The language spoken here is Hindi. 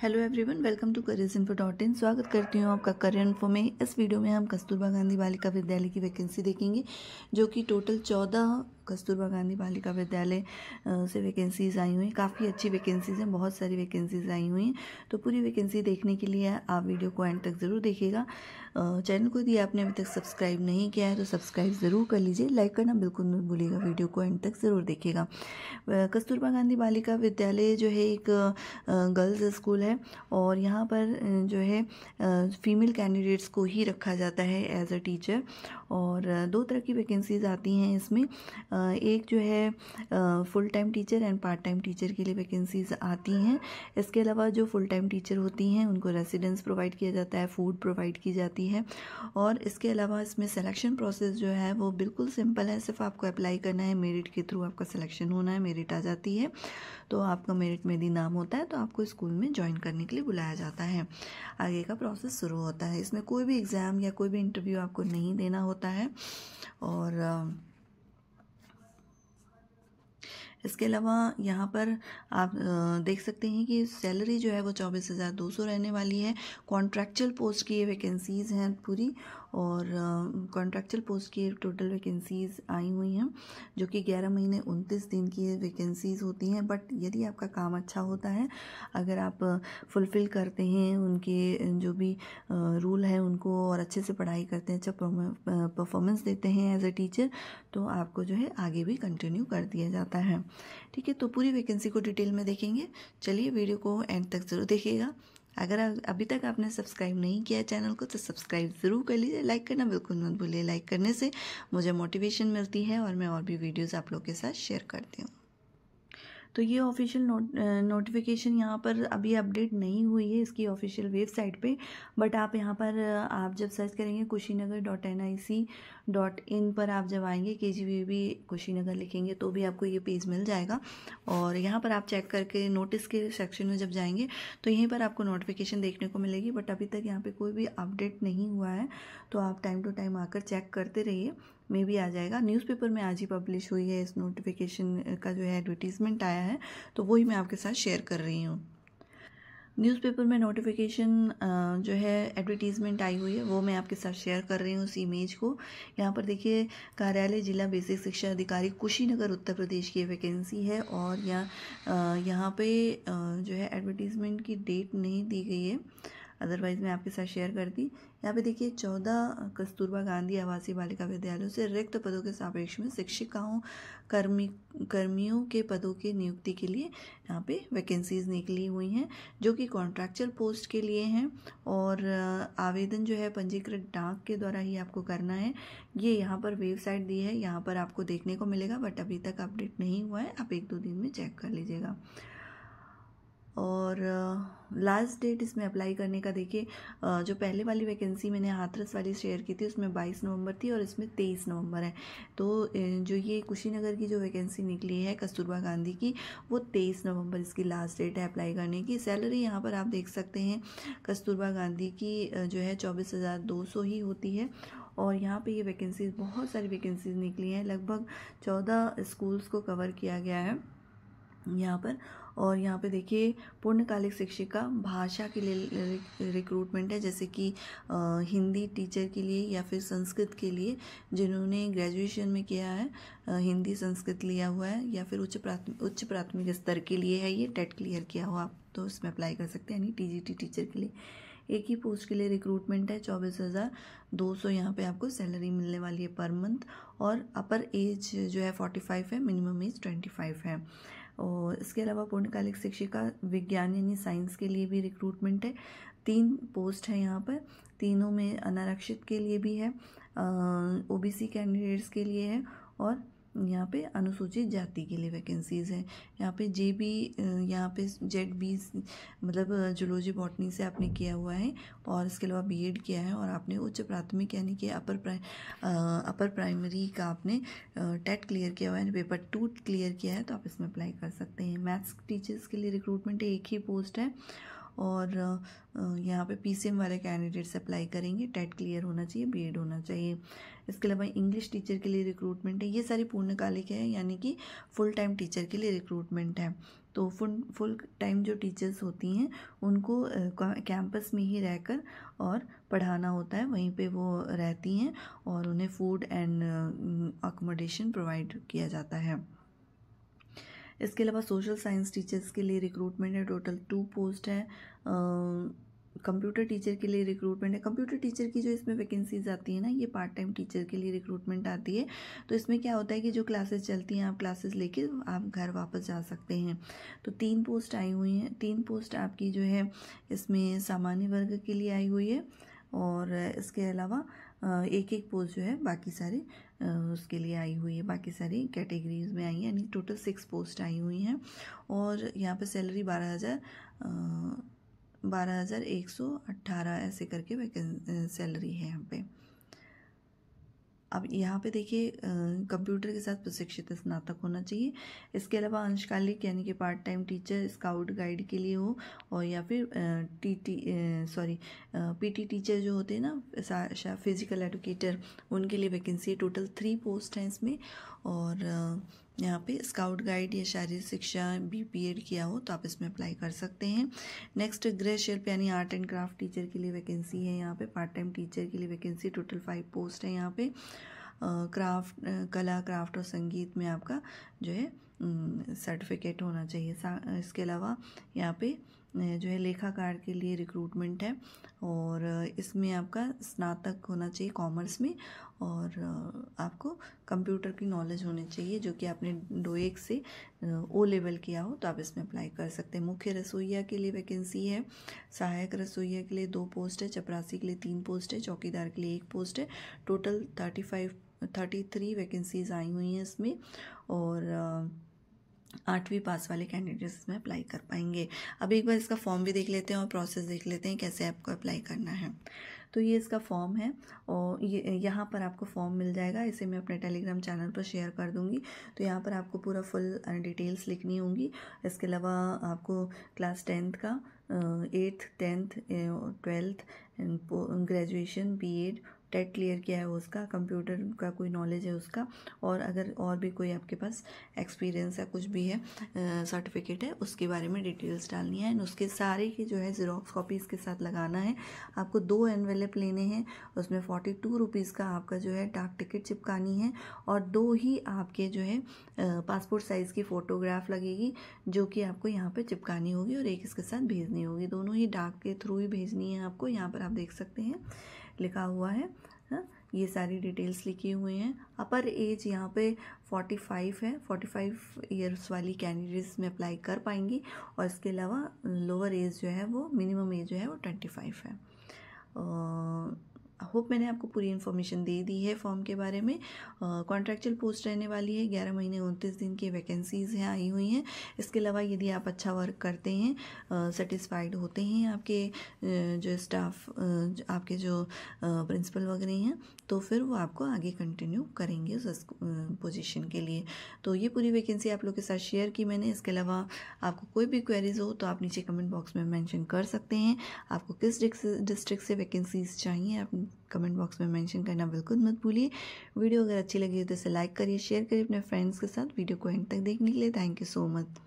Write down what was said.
hello everyone welcome to career सिंफो डॉट इन स्वागत करती हूँ आपका करियर इन्फो में इस वीडियो में हम कस्तूरबा गांधी बालिका विद्यालय की वैकेंसी देखेंगे जो कि टोटल चौदह कस्तूरबा गांधी बालिका विद्यालय से वैकेंसीज़ आई हुई हैं काफ़ी अच्छी वैकेंसीज़ हैं बहुत सारी वैकेंसीज़ आई हुई हैं तो पूरी वैकेंसी देखने के लिए आप वीडियो को एंड तक ज़रूर देखिएगा चैनल को यदि आपने अभी तक सब्सक्राइब नहीं किया है तो सब्सक्राइब ज़रूर कर लीजिए लाइक करना बिल्कुल मत भूलिएगा वीडियो को एंड तक ज़रूर देखिएगा कस्तूरबा गांधी बालिका विद्यालय जो है एक गर्ल्स स्कूल है और यहाँ पर जो है फीमेल कैंडिडेट्स को ही रखा जाता है एज अ टीचर और दो तरह की वैकेंसीज़ आती हैं इसमें एक जो है full time teacher and part time teacher के लिए वैकेंसीज आती हैं इसके अलावा जो फुल टाइम टीचर होती हैं उनको रेसिडेंस प्रोवाइड किया जाता है फूड प्रोवाइड की जाती है और इसके अलावा इसमें सिलेक्शन प्रोसेस जो है वो बिल्कुल सिंपल है सिर्फ आपको अप्लाई करना है मेरिट के थ्रू आपका सिलेक्शन होना है मेरिट आ जाती है तो आपका मेरिट में यदि नाम होता है तो आपको स्कूल में ज्वाइन करने के लिए बुलाया जाता है आगे का प्रोसेस शुरू होता है इसमें कोई भी एग्ज़ाम या कोई भी इंटरव्यू आपको नहीं देना होता है और इसके अलावा यहाँ पर आप देख सकते हैं कि सैलरी जो है वो चौबीस हज़ार दो सौ रहने वाली है कॉन्ट्रैक्चुअल पोस्ट की वैकेंसीज़ हैं पूरी और कॉन्ट्रेक्चुअल पोस्ट की टोटल वैकेंसीज़ आई हुई हैं जो कि ग्यारह महीने उनतीस दिन की वैकेंसीज़ होती हैं बट यदि आपका काम अच्छा होता है अगर आप फुलफ़िल करते हैं उनके जो भी रूल है उनको और अच्छे से पढ़ाई करते हैं अच्छा परफॉर्मेंस देते हैं एज ए टीचर तो आपको जो है आगे भी कंटिन्यू कर दिया जाता है ठीक है तो पूरी वैकेंसी को डिटेल में देखेंगे चलिए वीडियो को एंड तक ज़रूर देखिएगा अगर अभी तक आपने सब्सक्राइब नहीं किया है चैनल को तो सब्सक्राइब ज़रूर कर लीजिए लाइक करना बिल्कुल मत भूलिए लाइक करने से मुझे मोटिवेशन मिलती है और मैं और भी वीडियोज़ आप लोग के साथ शेयर करती हूँ तो ये ऑफिशियल नोट नोटिफिकेशन यहाँ पर अभी अपडेट नहीं हुई है इसकी ऑफिशियल वेबसाइट पे बट आप यहाँ पर आप जब सर्च करेंगे Kushinagar dot N I C dot in पर आप जब आएंगे के जी वी वी कुशीनगर लिखेंगे तो भी आपको ये पेज मिल जाएगा और यहाँ पर आप चेक करके नोटिस के सेक्शन में जब जाएंगे तो यहीं पर आपको नोटिफिकेशन देखने को मिलेगी बट अभी तक यहाँ पर कोई भी अपडेट नहीं हुआ है तो आप टाइम टू टाइम आकर चेक करते रहिए में भी आ जाएगा न्यूज़पेपर में आज ही पब्लिश हुई है इस नोटिफिकेशन का जो है एडवर्टीज़मेंट आया है तो वही मैं आपके साथ शेयर कर रही हूँ न्यूज़पेपर में नोटिफिकेशन जो है एडवर्टीज़मेंट आई हुई है वो मैं आपके साथ शेयर कर रही हूँ उस इमेज को यहाँ पर देखिए कार्यालय जिला बेसिक शिक्षा अधिकारी कुशीनगर उत्तर प्रदेश की वैकेंसी है और यहाँ यहाँ पे जो है एडवर्टीज़मेंट की डेट नहीं दी गई है अदरवाइज़ मैं आपके साथ शेयर करती यहाँ पे देखिए चौदह कस्तूरबा गांधी आवासीय बालिका विद्यालयों से रिक्त पदों के सापेक्ष में शिक्षिकाओं कर्मी कर्मियों के पदों के नियुक्ति के लिए यहाँ पे वैकेंसीज़ निकली हुई हैं जो कि कॉन्ट्रैक्चुअल पोस्ट के लिए हैं और आवेदन जो है पंजीकृत डाक के द्वारा ही आपको करना है ये यहाँ पर वेबसाइट दी है यहाँ पर आपको देखने को मिलेगा बट अभी तक अपडेट नहीं हुआ है आप एक दो दिन में चेक कर लीजिएगा और लास्ट डेट इसमें अप्लाई करने का देखिए जो पहले वाली वैकेंसी मैंने हाथरस वाली शेयर की थी उसमें 22 नवंबर थी और इसमें 23 नवंबर है तो जो ये कुशीनगर की जो वैकेंसी निकली है कस्तूरबा गांधी की वो 23 नवंबर इसकी लास्ट डेट है अप्लाई करने की सैलरी यहाँ पर आप देख सकते हैं कस्तूरबा गांधी की जो है चौबीस ही होती है और यहाँ पर ये वैकेंसीज़ बहुत सारी वैकेंसीज़ निकली हैं लगभग चौदह स्कूल्स को कवर किया गया है यहाँ पर और यहाँ पे देखिए पूर्णकालिक शिक्षिका भाषा के लिए रिक्रूटमेंट है जैसे कि हिंदी टीचर के लिए या फिर संस्कृत के लिए जिन्होंने ग्रेजुएशन में किया है हिंदी संस्कृत लिया हुआ है या फिर उच्च प्राथमिक उच्च प्राथमिक स्तर के लिए है ये टेट क्लियर किया हुआ आप तो इसमें अप्लाई कर सकते हैं यानी टी टीचर के लिए एक ही पोस्ट के लिए रिक्रूटमेंट है चौबीस हज़ार दो सौ यहाँ पर आपको सैलरी मिलने वाली है पर मंथ और अपर एज जो है फोर्टी फाइव है मिनिमम एज ट्वेंटी फाइव है और इसके अलावा पूर्णकालिक शिक्षिका विज्ञान यानी साइंस के लिए भी रिक्रूटमेंट है तीन पोस्ट है यहाँ पर तीनों में अनारक्षित के लिए भी है ओबीसी कैंडिडेट्स के लिए है और यहाँ पे अनुसूचित जाति के लिए वैकेंसीज़ हैं यहाँ पे जे बी यहाँ पे जेड बी मतलब जुलोजी बॉटनी से आपने किया हुआ है और इसके अलावा बीएड किया है और आपने उच्च प्राथमिक यानी कि अपर प्राइ अपर प्राइमरी का आपने टेट क्लियर किया हुआ है पेपर टू क्लियर किया है तो आप इसमें अप्लाई कर सकते हैं मैथ्स टीचर्स के लिए रिक्रूटमेंट एक ही पोस्ट है और यहाँ पे पीसीएम वाले कैंडिडेट्स अप्लाई करेंगे टेट क्लियर e होना चाहिए बीएड e होना चाहिए इसके अलावा इंग्लिश टीचर के लिए रिक्रूटमेंट है ये सारी पूर्णकालिक है यानी कि फुल टाइम टीचर के लिए रिक्रूटमेंट है तो फुल फुल टाइम जो टीचर्स होती हैं उनको कैंपस में ही रहकर और पढ़ाना होता है वहीं पे वो रहती हैं और उन्हें फूड एंड अकोमोडेशन प्रोवाइड किया जाता है इसके अलावा सोशल साइंस टीचर्स के लिए रिक्रूटमेंट है टोटल टू पोस्ट है कंप्यूटर टीचर के लिए रिक्रूटमेंट है कंप्यूटर टीचर की जो इसमें वैकेंसीज आती है ना ये पार्ट टाइम टीचर के लिए रिक्रूटमेंट आती है तो इसमें क्या होता है कि जो क्लासेस चलती हैं आप क्लासेस लेके आप घर वापस जा सकते हैं तो तीन पोस्ट आई हुई हैं तीन पोस्ट आपकी जो है इसमें सामान्य वर्ग के लिए आई हुई है और इसके अलावा एक एक पोस्ट जो है बाकी सारे उसके लिए आई हुई है बाकी सारी कैटेगरीज में आई है यानी टोटल सिक्स पोस्ट आई हुई हैं और यहाँ पर सैलरी बारह हज़ार बारह हज़ार एक सौ अट्ठारह ऐसे करके वैकें सैलरी है यहाँ पे अब यहाँ पे देखिए कंप्यूटर के साथ प्रशिक्षित स्नातक होना चाहिए इसके अलावा अंशकालिक यानी कि part time teacher scout guide के लिए हो और या फिर T T sorry PT teacher जो होते हैं ना फिजिकल एडुकेटर उनके लिए वैकेंसी है टोटल थ्री पोस्ट हैं इसमें और यहाँ पे स्काउट गाइड या शारीरिक शिक्षा बी पी एड किया हो तो आप इसमें अप्लाई कर सकते हैं नेक्स्ट ग्रह शिल्प यानी आर्ट एंड क्राफ्ट टीचर के लिए वैकेंसी है यहाँ पे पार्ट टाइम टीचर के लिए वैकेंसी टोटल फाइव पोस्ट है यहाँ पे क्राफ्ट कला क्राफ्ट और संगीत में आपका जो है सर्टिफिकेट होना चाहिए इसके अलावा यहाँ पे जो है लेखाकार के लिए रिक्रूटमेंट है और इसमें आपका स्नातक होना चाहिए कॉमर्स में और आपको कंप्यूटर की नॉलेज होनी चाहिए जो कि आपने डोएक e से ओ लेवल किया हो तो आप इसमें अप्लाई कर सकते हैं मुख्य रसोईया के लिए वैकेंसी है सहायक रसोईया के लिए दो पोस्ट है चपरासी के लिए तीन पोस्ट है चौकीदार के लिए एक पोस्ट है total thirty five thirty three vacancies आई हुई हैं इसमें और आठवीं पास वाले कैंडिडेट्स में अप्लाई कर पाएंगे अब एक बार इसका फॉर्म भी देख लेते हैं और प्रोसेस देख लेते हैं कैसे आपको अप्लाई करना है तो ये इसका फॉर्म है और ये यहाँ पर आपको फॉर्म मिल जाएगा इसे मैं अपने टेलीग्राम चैनल पर शेयर कर दूँगी तो यहाँ पर आपको पूरा फुल डिटेल्स लिखनी होंगी इसके अलावा आपको क्लास टेंथ का eighth tenth twelfth graduation B Ed TET clear किया है उसका कंप्यूटर का कोई नॉलेज है उसका और अगर और भी कोई आपके पास एक्सपीरियंस या कुछ भी है सर्टिफिकेट है उसके बारे में डिटेल्स डालनी है एंड उसके सारे की जो है ज़ीरोक्स कॉपी इसके साथ लगाना है आपको दो एनवेलप लेने हैं उसमें फोर्टी टू रुपीज़ का आपका जो है डाक टिकट चिपकानी है और दो ही आपके जो है पासपोर्ट साइज़ की फ़ोटोग्राफ लगेगी जो कि आपको यहाँ पर चिपकानी होगी और एक इसके साथ भेजनी होगी दोनों ही डाक के थ्रू ही भेजनी है आपको यहाँ पर आप देख सकते हैं लिखा हुआ है हाँ, ये सारी डिटेल्स लिखी हुई हैं अपर एज यहाँ पे 45 है 45 ईयर्स वाली कैंडिडेट्स में अप्लाई कर पाएंगी और इसके अलावा लोअर एज जो है वो मिनिमम एज जो है वो 25 है होप मैंने आपको पूरी इन्फॉर्मेशन दे दी है फॉर्म के बारे में कॉन्ट्रेक्चुअल पोस्ट रहने वाली है ग्यारह महीने उनतीस दिन की वैकेंसीज़ हैं आई हुई हैं इसके अलावा यदि आप अच्छा वर्क करते हैं सेटिस्फाइड होते हैं आपके uh, जो स्टाफ uh, आपके जो प्रिंसिपल वगैरह हैं तो फिर वो आपको आगे कंटिन्यू करेंगे उस पोजिशन के लिए तो ये पूरी वैकेंसी आप लोग के साथ शेयर की मैंने इसके अलावा आपको कोई भी क्वेरीज हो तो आप नीचे कमेंट बॉक्स में मैंशन कर सकते हैं आपको किस डिस्ट्रिक्ट से वैकेंसीज चाहिए आप कमेंट बॉक्स में मेंशन करना बिल्कुल मत भूलिए वीडियो अगर अच्छी लगी हो तो इसे लाइक करिए शेयर करिए अपने फ्रेंड्स के साथ वीडियो को एंड तक देखने के लिए थैंक यू सो मच